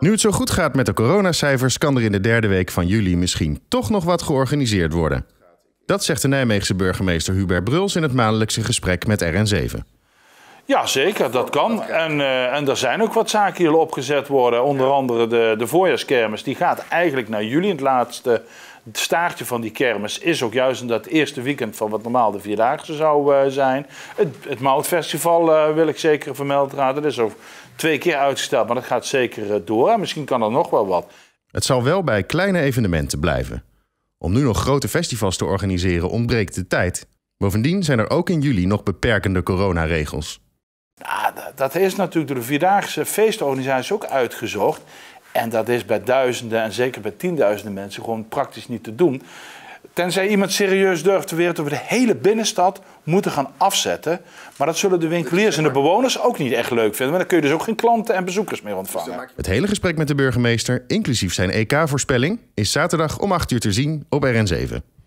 Nu het zo goed gaat met de coronacijfers, kan er in de derde week van juli misschien toch nog wat georganiseerd worden. Dat zegt de Nijmeegse burgemeester Hubert Bruls in het maandelijkse gesprek met RN7. Ja, zeker, dat kan. En, eh, en er zijn ook wat zaken die al opgezet worden. Onder andere de, de voorjaarskermis. Die gaat eigenlijk naar juli. Het laatste staartje van die kermis is ook juist in dat eerste weekend van wat normaal de Vierdaagse zou eh, zijn. Het, het Moutfestival eh, wil ik zeker vermeld raden. Dat is ook twee keer uitgesteld, maar dat gaat zeker door. En misschien kan er nog wel wat. Het zal wel bij kleine evenementen blijven. Om nu nog grote festivals te organiseren ontbreekt de tijd. Bovendien zijn er ook in juli nog beperkende coronaregels. Nou, dat is natuurlijk door de Vierdaagse feestorganisatie ook uitgezocht. En dat is bij duizenden en zeker bij tienduizenden mensen gewoon praktisch niet te doen. Tenzij iemand serieus durft te weten over de hele binnenstad moeten gaan afzetten. Maar dat zullen de winkeliers en de bewoners ook niet echt leuk vinden. Maar dan kun je dus ook geen klanten en bezoekers meer dus ontvangen. Het hele gesprek met de burgemeester, inclusief zijn EK-voorspelling, is zaterdag om 8 uur te zien op RN7.